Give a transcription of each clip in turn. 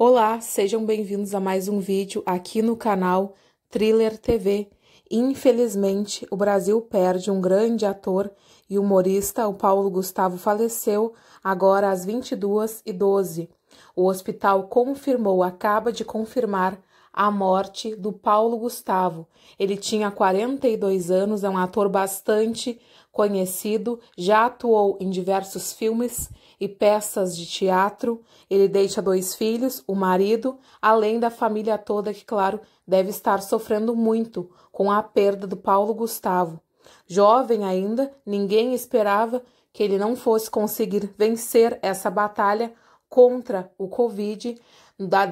Olá, sejam bem-vindos a mais um vídeo aqui no canal Thriller TV. Infelizmente, o Brasil perde um grande ator e humorista, o Paulo Gustavo faleceu agora às 22h12. O hospital confirmou, acaba de confirmar a morte do Paulo Gustavo. Ele tinha 42 anos, é um ator bastante conhecido, já atuou em diversos filmes e peças de teatro. Ele deixa dois filhos, o marido, além da família toda que, claro, deve estar sofrendo muito com a perda do Paulo Gustavo. Jovem ainda, ninguém esperava que ele não fosse conseguir vencer essa batalha contra o Covid.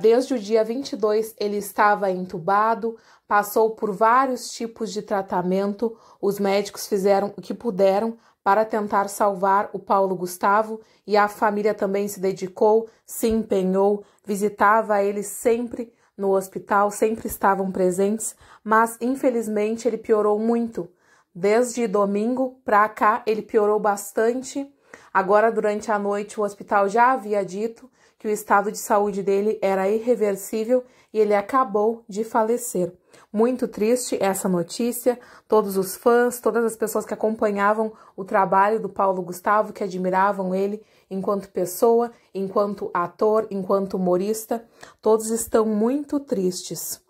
Desde o dia 22, ele estava entubado, passou por vários tipos de tratamento. Os médicos fizeram o que puderam para tentar salvar o Paulo Gustavo e a família também se dedicou, se empenhou, visitava ele sempre no hospital, sempre estavam presentes, mas infelizmente ele piorou muito. Desde domingo para cá, ele piorou bastante Agora, durante a noite, o hospital já havia dito que o estado de saúde dele era irreversível e ele acabou de falecer. Muito triste essa notícia. Todos os fãs, todas as pessoas que acompanhavam o trabalho do Paulo Gustavo, que admiravam ele enquanto pessoa, enquanto ator, enquanto humorista, todos estão muito tristes.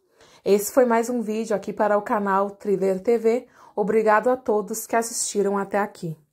Esse foi mais um vídeo aqui para o canal Thriller TV. Obrigado a todos que assistiram até aqui.